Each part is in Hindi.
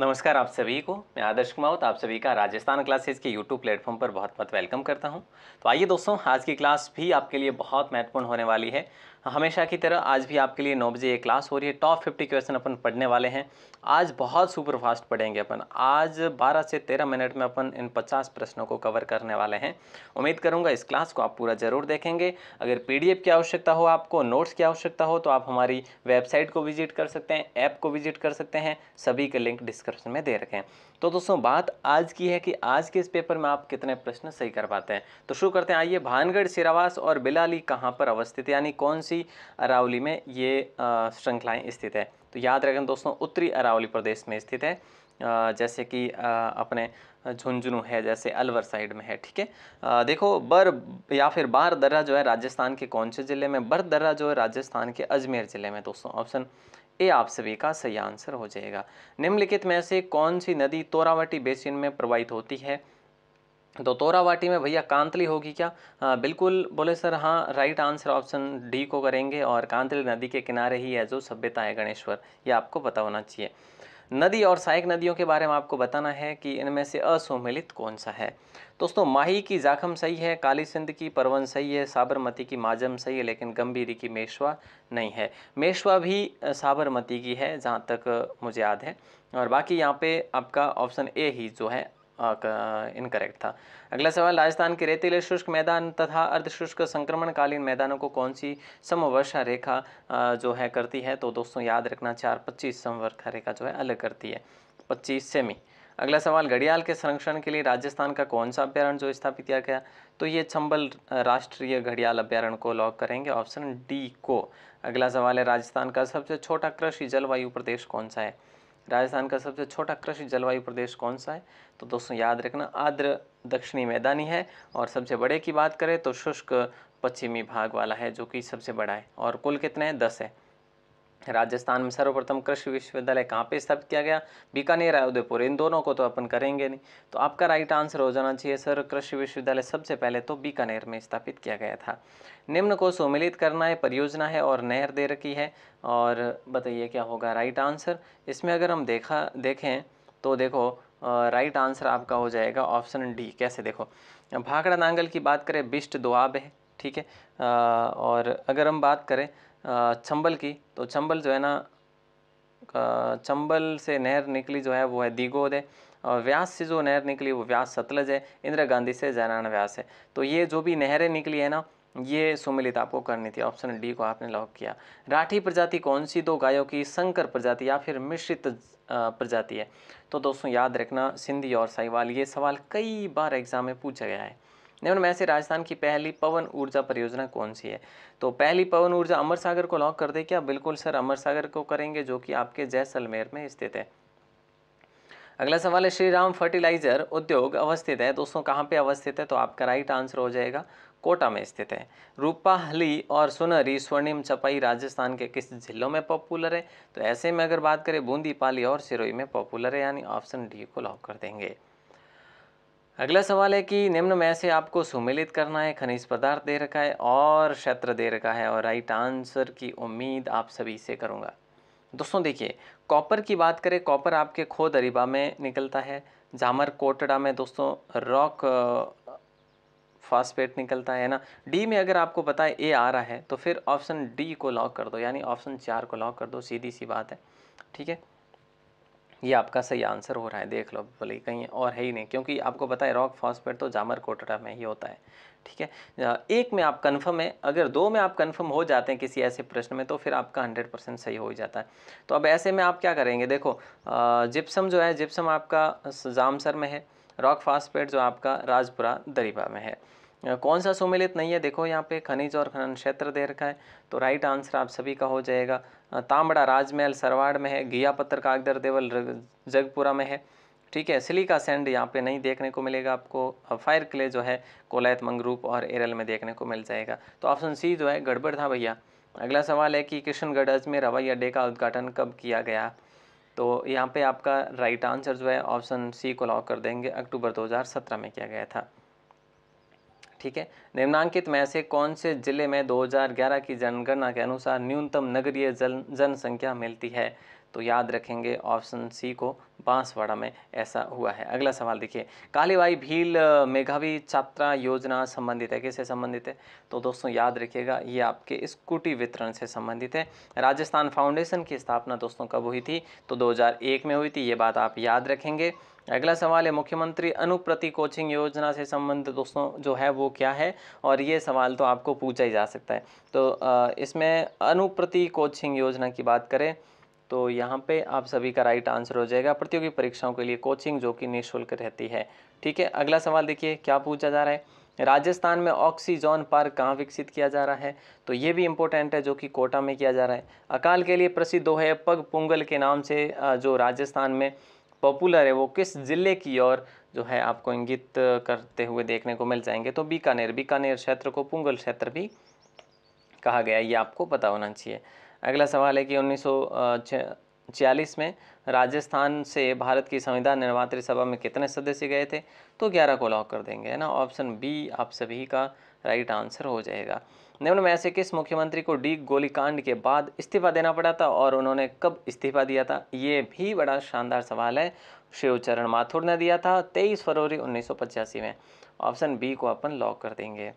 नमस्कार आप सभी को मैं आदर्श तो आप सभी का राजस्थान क्लासेस के यूट्यूब प्लेटफॉर्म पर बहुत बहुत वेलकम करता हूं तो आइए दोस्तों आज की क्लास भी आपके लिए बहुत महत्वपूर्ण होने वाली है हमेशा की तरह आज भी आपके लिए नौ बजे ये क्लास हो रही है टॉप फिफ्टी क्वेश्चन अपन पढ़ने वाले हैं आज बहुत सुपर फास्ट पढ़ेंगे अपन आज 12 से 13 मिनट में अपन इन 50 प्रश्नों को कवर करने वाले हैं उम्मीद करूंगा इस क्लास को आप पूरा ज़रूर देखेंगे अगर पीडीएफ की आवश्यकता हो आपको नोट्स की आवश्यकता हो तो आप हमारी वेबसाइट को विजिट कर सकते हैं ऐप को विजिट कर सकते हैं सभी के लिंक डिस्क्रिप्शन में दे रखें तो दोस्तों बात आज की है कि आज के इस पेपर में आप कितने प्रश्न सही कर पाते हैं तो शुरू करते हैं आइए भानगढ़ सिरावास और बिलाली कहाँ पर अवस्थित यानी कौन सी इसी अरावली में ये श्रृंखलाएँ स्थित है तो याद रखें दोस्तों उत्तरी अरावली प्रदेश में स्थित है जैसे कि अपने झुंझुनू है जैसे अलवर साइड में है ठीक है देखो बर या फिर बार दर्रा जो है राजस्थान के कौन से ज़िले में बर दर्रा जो है राजस्थान के अजमेर ज़िले में दोस्तों ऑप्शन ए आप सभी का सही आंसर हो जाएगा निम्नलिखित में से कौन सी नदी तोरावटी बेसिन में प्रवाहित होती है तो तोरावाटी में भैया कांतली होगी क्या आ, हाँ, बिल्कुल बोले सर हाँ राइट आंसर ऑप्शन डी को करेंगे और कांतली नदी के किनारे ही है जो सभ्यता है गणेश्वर ये आपको पता होना चाहिए नदी और सहायक नदियों के बारे में आपको बताना है कि इनमें से असुमिलित कौन सा है दोस्तों माही की जाखम सही है काली सिंध की परवन सही है साबरमती की माजम सही है लेकिन गंभीरी की मेशवा नहीं है मेशवा भी साबरमती की है जहाँ तक मुझे याद है और बाकी यहाँ पे आपका ऑप्शन ए ही जो है इनकरेक्ट था अगला सवाल राजस्थान के रेतीले शुष्क मैदान तथा अर्धशुष्क संक्रमणकालीन मैदानों को कौन सी समवर्षा रेखा जो है करती है तो दोस्तों याद रखना चार पच्चीस समवर्षा रेखा जो है अलग करती है पच्चीस सेमी अगला सवाल घड़ियाल के संरक्षण के लिए राजस्थान का कौन सा अभ्यारण जो स्थापित किया गया तो ये चंबल राष्ट्रीय घड़ियाल अभ्यारण्य को लॉक करेंगे ऑप्शन डी को अगला सवाल है राजस्थान का सबसे छोटा कृषि जलवायु प्रदेश कौन सा है राजस्थान का सबसे छोटा कृषि जलवायु प्रदेश कौन सा है तो दोस्तों याद रखना आर्द्र दक्षिणी मैदानी है और सबसे बड़े की बात करें तो शुष्क पश्चिमी भाग वाला है जो कि सबसे बड़ा है और कुल कितने हैं दस है राजस्थान में सर्वप्रथम कृषि विश्वविद्यालय कहाँ पे स्थापित किया गया बीकानेर आया उदयपुर इन दोनों को तो अपन करेंगे नहीं तो आपका राइट आंसर हो जाना चाहिए सर कृषि विश्वविद्यालय सबसे पहले तो बीकानेर में स्थापित किया गया था निम्न को सम्मिलित करना है परियोजना है और नहर दे रखी है और बताइए क्या होगा राइट आंसर इसमें अगर हम देखा देखें तो देखो राइट आंसर आपका हो जाएगा ऑप्शन डी कैसे देखो भाखड़ा नांगल की बात करें बिस्ट दुआब है ठीक है और अगर हम बात करें चंबल की तो चंबल जो है ना चंबल से नहर निकली जो है वो है दीगोद है और व्यास से जो नहर निकली वो व्यास सतलज है इंदिरा गांधी से जयनारायण व्यास है तो ये जो भी नहरें निकली है ना ये सुमिलित आपको करनी थी ऑप्शन डी को आपने लॉक किया राठी प्रजाति कौन सी दो गायों की संकर प्रजाति या फिर मिश्रित प्रजाति है तो दोस्तों याद रखना सिंधी और साहिवाल ये सवाल कई बार एग्जाम में पूछा गया है निम्न में से राजस्थान की पहली पवन ऊर्जा परियोजना कौन सी है तो पहली पवन ऊर्जा अमर सागर को लॉक कर दे क्या बिल्कुल सर अमर सागर को करेंगे जो कि आपके जैसलमेर में स्थित है अगला सवाल है श्री राम फर्टिलाइजर उद्योग अवस्थित है दोस्तों कहाँ पे अवस्थित है तो आपका राइट आंसर हो जाएगा कोटा में स्थित है रूपाहली और सुनहरी स्वर्णिम चपाई राजस्थान के किस जिलों में पॉपुलर है तो ऐसे में अगर बात करें बूंदी पाली और सिरोई में पॉपुलर है यानी ऑप्शन डी को लॉक कर देंगे अगला सवाल है कि निम्न में से आपको सुमिलित करना है खनिज पदार्थ दे रखा है और क्षेत्र दे रखा है और राइट आंसर की उम्मीद आप सभी से करूँगा दोस्तों देखिए कॉपर की बात करें कॉपर आपके खोद अरिबा में निकलता है जामर कोटड़ा में दोस्तों रॉक फास्फेट निकलता है ना डी में अगर आपको पता है ए आ रहा है तो फिर ऑप्शन डी को लॉक कर दो यानी ऑप्शन चार को लॉक कर दो सीधी सी बात है ठीक है ये आपका सही आंसर हो रहा है देख लो भले कहीं और है ही नहीं क्योंकि आपको पता है रॉक फॉस्फेट तो जामर कोटरा में ही होता है ठीक है एक में आप कन्फर्म है अगर दो में आप कन्फर्म हो जाते हैं किसी ऐसे प्रश्न में तो फिर आपका हंड्रेड परसेंट सही हो जाता है तो अब ऐसे में आप क्या करेंगे देखो जिप्सम जो है जिप्सम आपका जामसर में है रॉक फॉस्फेट जो आपका राजपुरा दरीबा में है कौन सा सुमिलित नहीं है देखो यहाँ पे खनिज और खनन क्षेत्र दे रखा है तो राइट आंसर आप सभी का हो जाएगा तांबड़ा राजमहल सरवाड़ में है घिया पत्थर कागदर देवल जगपुरा में है ठीक है सिली का सैंड यहाँ पे नहीं देखने को मिलेगा आपको फायर क्ले जो है कोलायत मंगरूप और एरल में देखने को मिल जाएगा तो ऑप्शन सी जो है गड़बड़ था भैया अगला सवाल है कि किशनगढ़ अजमेर हवाई अड्डे का उद्घाटन कब किया गया तो यहाँ पे आपका राइट आंसर जो है ऑप्शन सी को लॉक कर देंगे अक्टूबर 2017 में किया गया था ठीक है निम्नांकित में से कौन से जिले में 2011 की जनगणना के अनुसार न्यूनतम नगरीय जन जनसंख्या मिलती है तो याद रखेंगे ऑप्शन सी को बांसवाड़ा में ऐसा हुआ है अगला सवाल देखिए कालीबाई भील मेघावी छात्रा योजना संबंधित है किससे संबंधित है तो दोस्तों याद रखिएगा ये आपके स्कूटी वितरण से संबंधित है राजस्थान फाउंडेशन की स्थापना दोस्तों कब हुई थी तो 2001 में हुई थी ये बात आप याद रखेंगे अगला सवाल है मुख्यमंत्री अनुप्रति कोचिंग योजना से संबंधित दोस्तों जो है वो क्या है और ये सवाल तो आपको पूछा ही जा सकता है तो इसमें अनुप्रति कोचिंग योजना की बात करें तो यहाँ पे आप सभी का राइट आंसर हो जाएगा प्रतियोगी परीक्षाओं के लिए कोचिंग जो कि निःशुल्क रहती है ठीक है अगला सवाल देखिए क्या पूछा जा रहा है राजस्थान में ऑक्सीजोन पार्क कहाँ विकसित किया जा रहा है तो ये भी इम्पोर्टेंट है जो कि कोटा में किया जा रहा है अकाल के लिए प्रसिद्ध है पग पुंगल के नाम से जो राजस्थान में पॉपुलर है वो किस ज़िले की और जो है आपको इंगित करते हुए देखने को मिल जाएंगे तो बीकानेर बीकानेर क्षेत्र को पुंगल क्षेत्र भी कहा गया ये आपको पता होना चाहिए अगला सवाल है कि उन्नीस छियालीस में राजस्थान से भारत की संविधान निर्मात सभा में कितने सदस्य गए थे तो ग्यारह को लॉक कर देंगे है ना ऑप्शन बी आप सभी का राइट आंसर हो जाएगा निम्न में ऐसे किस मुख्यमंत्री को डी गोलीकांड के बाद इस्तीफा देना पड़ा था और उन्होंने कब इस्तीफा दिया था ये भी बड़ा शानदार सवाल है शिवचरण माथुर ने दिया था तेईस फरवरी उन्नीस में ऑप्शन बी को अपन लॉक कर देंगे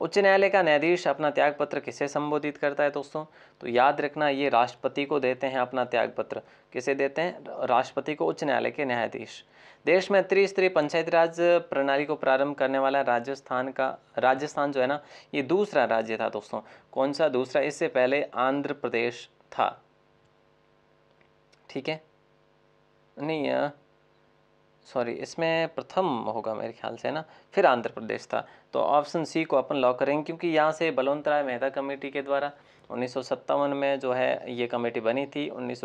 उच्च न्यायालय का न्यायाधीश अपना त्यागपत्र किसे संबोधित करता है दोस्तों तो याद रखना ये राष्ट्रपति को देते हैं अपना त्यागपत्र किसे देते हैं राष्ट्रपति को उच्च न्यायालय के न्यायाधीश देश में त्रिस्तरीय पंचायती राज प्रणाली को प्रारंभ करने वाला राजस्थान का राजस्थान जो है ना ये दूसरा राज्य था दोस्तों कौन सा दूसरा इससे पहले आंध्र प्रदेश था ठीक है नहीं सॉरी इसमें प्रथम होगा मेरे ख्याल से ना फिर आंध्र प्रदेश था तो ऑप्शन सी को अपन लॉक करेंगे क्योंकि यहाँ से बलवंतराय मेहता कमेटी के द्वारा उन्नीस में जो है ये कमेटी बनी थी उन्नीस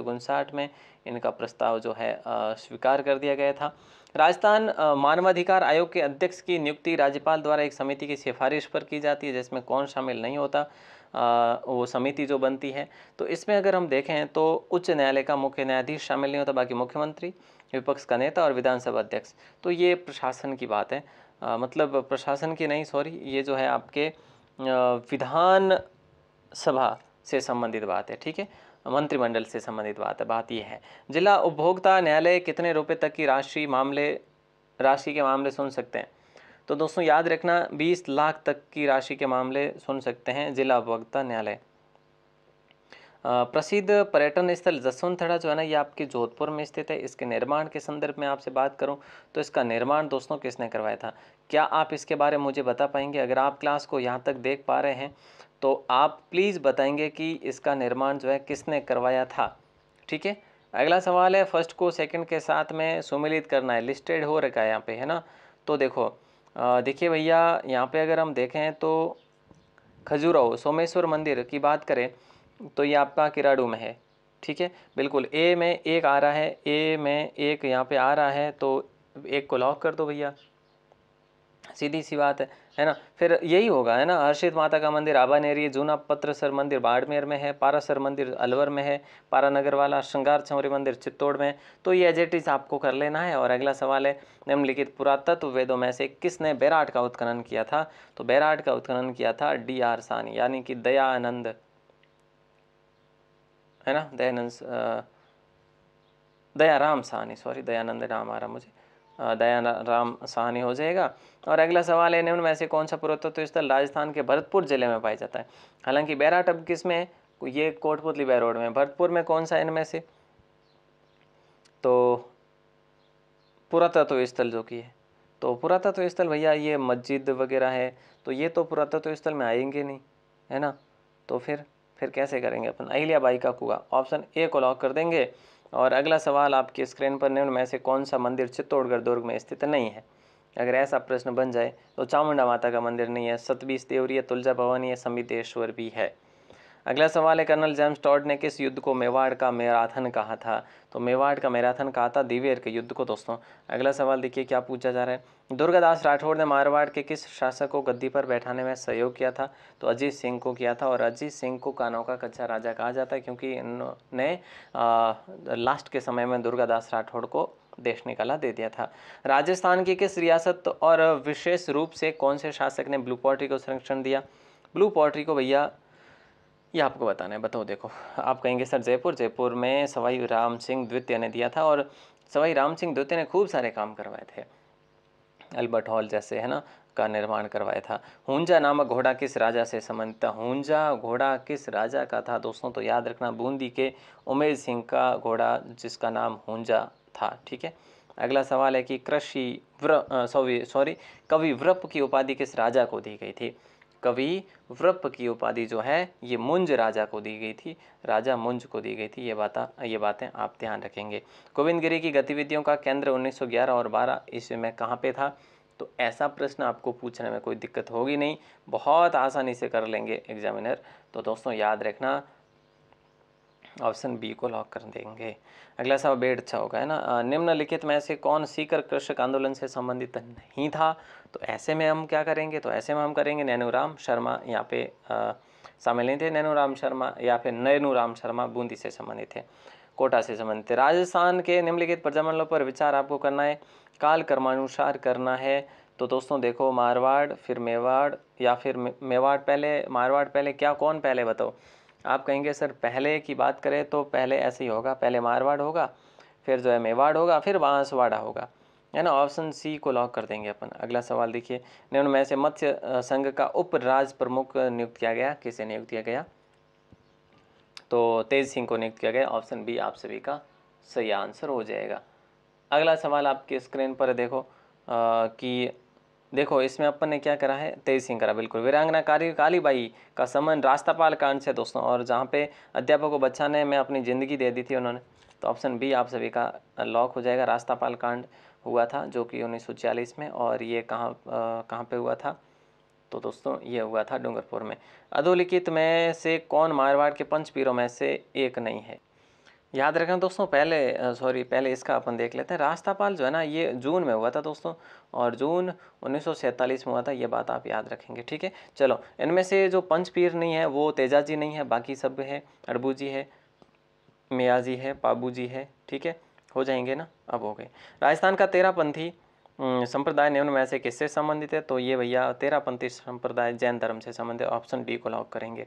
में इनका प्रस्ताव जो है स्वीकार कर दिया गया था राजस्थान मानवाधिकार आयोग के अध्यक्ष की नियुक्ति राज्यपाल द्वारा एक समिति की सिफारिश पर की जाती है जिसमें कौन शामिल नहीं होता वो समिति जो बनती है तो इसमें अगर हम देखें तो उच्च न्यायालय का मुख्य न्यायाधीश शामिल नहीं होता बाकी मुख्यमंत्री विपक्ष का नेता और विधानसभा अध्यक्ष तो ये प्रशासन की बात है आ, मतलब प्रशासन की नहीं सॉरी ये जो है आपके विधान सभा से संबंधित बात है ठीक है मंत्रिमंडल से संबंधित बात है बात यह है जिला उपभोक्ता न्यायालय कितने रुपए तक की राशि मामले राशि के मामले सुन सकते हैं तो दोस्तों याद रखना 20 लाख तक की राशि के मामले सुन सकते हैं जिला उपभोक्ता न्यायालय प्रसिद्ध पर्यटन स्थल जसवंतथड़ा जो है ना ये आपके जोधपुर में स्थित है इसके निर्माण के संदर्भ में आपसे बात करूं तो इसका निर्माण दोस्तों किसने करवाया था क्या आप इसके बारे में मुझे बता पाएंगे अगर आप क्लास को यहाँ तक देख पा रहे हैं तो आप प्लीज़ बताएंगे कि इसका निर्माण जो है किसने करवाया था ठीक है अगला सवाल है फर्स्ट को सेकंड के साथ में सुमिलित करना है लिस्टेड हो रखा है यहाँ पे है ना तो देखो देखिए भैया यहाँ पे अगर हम देखें तो खजुराहो सोमेश्वर मंदिर की बात करें तो ये आपका किराड़ू में है ठीक है बिल्कुल ए में एक आ रहा है ए में एक यहाँ पे आ रहा है तो एक को लॉक कर दो भैया सीधी सी बात है है ना फिर यही होगा है ना हर्षित माता का मंदिर आबानेरी जूना पत्र सर मंदिर बाड़मेर में है पारासर मंदिर अलवर में है पारानगर वाला श्रृंगार छवरी मंदिर चित्तौड़ में तो ये एजेटिस आपको कर लेना है और अगला सवाल है निम्नलिखित पुरातत्व वेदों में से किसने बैराट का उत्खनन किया था तो बैराट का उत्खनन किया था डी आर सानी यानी कि दयानंद है ना दयानंद दयाराम सानी सॉरी दयानंद नाम आ रहा मुझे दया राम सहानी हो जाएगा और अगला सवाल है निम्न में से कौन सा पुरातत्व स्थल राजस्थान के भरतपुर जिले में पाया जाता है हालांकि अब किस में ये कोटपुतली बैरोड में भरतपुर में कौन सा इनमें से तो पुरातत्व स्थल जो कि है तो पुरातत्व स्थल भैया ये मस्जिद वगैरह है तो ये तो पुरातत्व स्थल में आएंगे नहीं है ना तो फिर फिर कैसे करेंगे अपन अहिल्या बाई का कुआ ऑप्शन ए को लॉक कर देंगे और अगला सवाल आपकी स्क्रीन पर निम्न में से कौन सा मंदिर चित्तौड़गढ़ दुर्ग में स्थित नहीं है अगर ऐसा प्रश्न बन जाए तो चामुंडा माता का मंदिर नहीं है सतबीस देवरी है तुलजा भवानी है समितेश्वर भी है अगला सवाल है कर्नल जेम्स टॉड ने किस युद्ध को मेवाड़ का मैराथन कहा था तो मेवाड़ का मैराथन कहा था दिवेर के युद्ध को दोस्तों अगला सवाल देखिए क्या पूछा जा रहा है दुर्गादास राठौड़ ने मारवाड़ के किस शासक को गद्दी पर बैठाने में सहयोग किया था तो अजीत सिंह को किया था और अजीत सिंह को कानों का कच्चा राजा कहा जाता है क्योंकि इन्होंने लास्ट के समय में दुर्गादास राठौड़ को देश निकाला दे दिया था राजस्थान की किस रियासत और विशेष रूप से कौन से शासक ने ब्लू पॉटरी को संरक्षण दिया ब्लू पॉटरी को भैया ये आपको बताना है बताओ देखो आप कहेंगे सर जयपुर जयपुर में सवाई राम सिंह द्वितीय ने दिया था और सवाई राम सिंह द्वितीय ने खूब सारे काम करवाए थे अल्बर्ट हॉल जैसे है ना का निर्माण करवाया था हूंजा नामक घोड़ा किस राजा से संबंधित था हूंजा घोड़ा किस राजा का था दोस्तों तो याद रखना बूंदी के उमेर सिंह का घोड़ा जिसका नाम हूंजा था ठीक है अगला सवाल है कि कृषि व्र सॉरी सॉरी कवि व्रप की उपाधि किस राजा को दी गई थी कवि वृप की उपाधि जो है ये मुंज राजा को दी गई थी राजा मुंज को दी गई थी ये बात ये बातें आप ध्यान रखेंगे गोविंद गिरी की गतिविधियों का केंद्र 1911 और 12 ईस्वी में कहाँ पे था तो ऐसा प्रश्न आपको पूछने में कोई दिक्कत होगी नहीं बहुत आसानी से कर लेंगे एग्जामिनर तो दोस्तों याद रखना ऑप्शन बी को लॉक कर देंगे अगला सवाल बेड अच्छा होगा है ना निम्नलिखित में से कौन सीकर कृषक आंदोलन से संबंधित नहीं था तो ऐसे में हम क्या करेंगे तो ऐसे में हम करेंगे नैनूराम शर्मा यहाँ पे शामिल नहीं थे नैनुराम शर्मा या फिर नैनू शर्मा बूंदी से संबंधित थे कोटा से संबंधित थे राजस्थान के निम्नलिखित प्रजामंडलों पर विचार आपको करना है काल कर्मानुसार करना है तो दोस्तों देखो मारवाड़ फिर मेवाड़ या फिर मेवाड़ पहले मारवाड़ पहले क्या कौन पहले बताओ आप कहेंगे सर पहले की बात करें तो पहले ऐसे ही होगा पहले मारवाड़ होगा फिर जो है मेवाड़ होगा फिर बांसवाड़ा होगा है ना ऑप्शन सी को लॉक कर देंगे अपन अगला सवाल देखिए निम्न में से मत्स्य संघ का उपराज प्रमुख नियुक्त किया गया किसे नियुक्त किया गया तो तेज सिंह को नियुक्त किया गया ऑप्शन बी आप सभी का सही आंसर हो जाएगा अगला सवाल आपकी स्क्रीन पर देखो आ, कि देखो इसमें अपन ने क्या करा है तेज सिंह करा बिल्कुल वीरांगनाकारी कालीबाई का समन रास्तापाल कांड से दोस्तों और जहाँ पे अध्यापक को बच्चा ने मैं अपनी ज़िंदगी दे दी थी उन्होंने तो ऑप्शन बी आप सभी का लॉक हो जाएगा रास्तापाल कांड हुआ था जो कि उन्नीस में और ये कहाँ कहाँ पर हुआ था तो दोस्तों ये हुआ था डूंगरपुर में अधोलिखित में से कौन मारवाड़ के पंच पीरों में से एक नहीं है याद रखना दोस्तों पहले सॉरी पहले इसका अपन देख लेते हैं रास्तापाल जो है ना ये जून में हुआ था दोस्तों और जून उन्नीस में हुआ था ये बात आप याद रखेंगे ठीक है चलो इनमें से जो पंचपीर नहीं है वो तेजाजी नहीं है बाकी सब है अरबू जी है मियाजी है पाबू जी है ठीक है हो जाएंगे ना अब हो गए राजस्थान का तेरापंथी संप्रदाय निम्न में से किससे संबंधित है तो ये भैया तेरापंथी संप्रदाय जैन धर्म से संबंधित ऑप्शन बी को लॉक करेंगे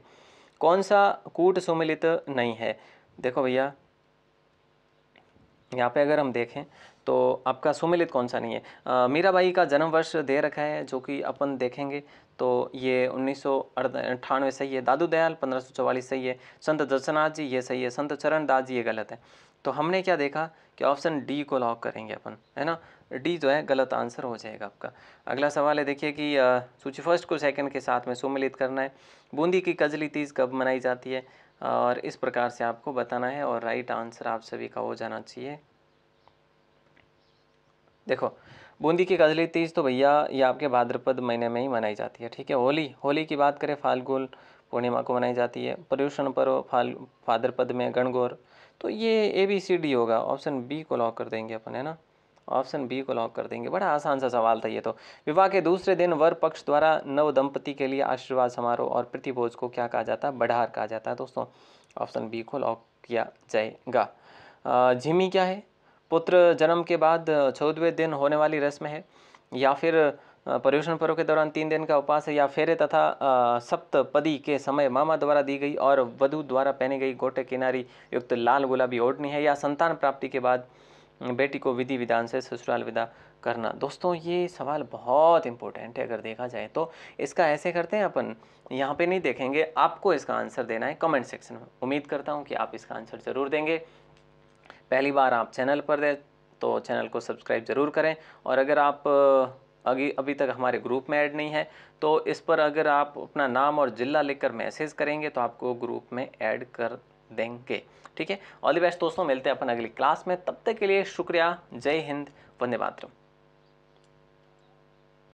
कौन सा कूट सुमिलित नहीं है देखो भैया यहाँ पे अगर हम देखें तो आपका सुमिलित कौन सा नहीं है आ, मीराबाई का जन्म वर्ष दे रखा है जो कि अपन देखेंगे तो ये उन्नीस सही है दादू दयाल पंद्रह सही है संत दर्शनाथ जी ये सही है संत चरण दास जी ये गलत है तो हमने क्या देखा कि ऑप्शन डी को लॉक करेंगे अपन है ना डी जो है गलत आंसर हो जाएगा आपका अगला सवाल है देखिए कि सूची फर्स्ट को सेकंड के साथ में सुमिलित करना है बूंदी की कजली तीज कब मनाई जाती है और इस प्रकार से आपको बताना है और राइट आंसर आप सभी का हो जाना चाहिए देखो बूंदी की कजली तीज तो भैया ये आपके भाद्रपद महीने में ही मनाई जाती है ठीक है होली होली की बात करें फाल्गुन पूर्णिमा को मनाई जाती है पर्यूषण पर्व फाल भाद्रपद में गणगौर तो ये ए बी सी डी होगा ऑप्शन बी को लॉक कर देंगे अपन है ना ऑप्शन बी को लॉक कर देंगे बड़ा आसान सा सवाल था ये तो विवाह के दूसरे दिन वर पक्ष द्वारा नव दंपति के लिए आशीर्वाद समारोह और प्रतिभोज को क्या कहा जाता है बढ़ार कहा जाता है दोस्तों ऑप्शन बी को लॉक किया जाएगा झिमी क्या है पुत्र जन्म के बाद चौदहवें दिन होने वाली रस्म है या फिर पर्यूषण पर्व के दौरान तीन दिन का उपास है या फेरे तथा सप्तपदी के समय मामा द्वारा दी गई और वधु द्वारा पहनी गई गोटे किनारी युक्त लाल गुलाबी ओढ़नी है या संतान प्राप्ति के बाद बेटी को विधि विधान से ससुराल विदा करना दोस्तों ये सवाल बहुत इंपॉर्टेंट है अगर देखा जाए तो इसका ऐसे करते हैं अपन यहाँ पे नहीं देखेंगे आपको इसका आंसर देना है कमेंट सेक्शन में उम्मीद करता हूँ कि आप इसका आंसर ज़रूर देंगे पहली बार आप चैनल पर दें तो चैनल को सब्सक्राइब ज़रूर करें और अगर आप अभी अभी तक हमारे ग्रुप में ऐड नहीं है तो इस पर अगर आप अपना नाम और ज़िला लिखकर मैसेज करेंगे तो आपको ग्रुप में ऐड कर देंगे ठीक है ऑल द बेस्ट दोस्तों मिलते हैं अपन अगली क्लास में तब तक के लिए शुक्रिया जय हिंद वंदे मातरम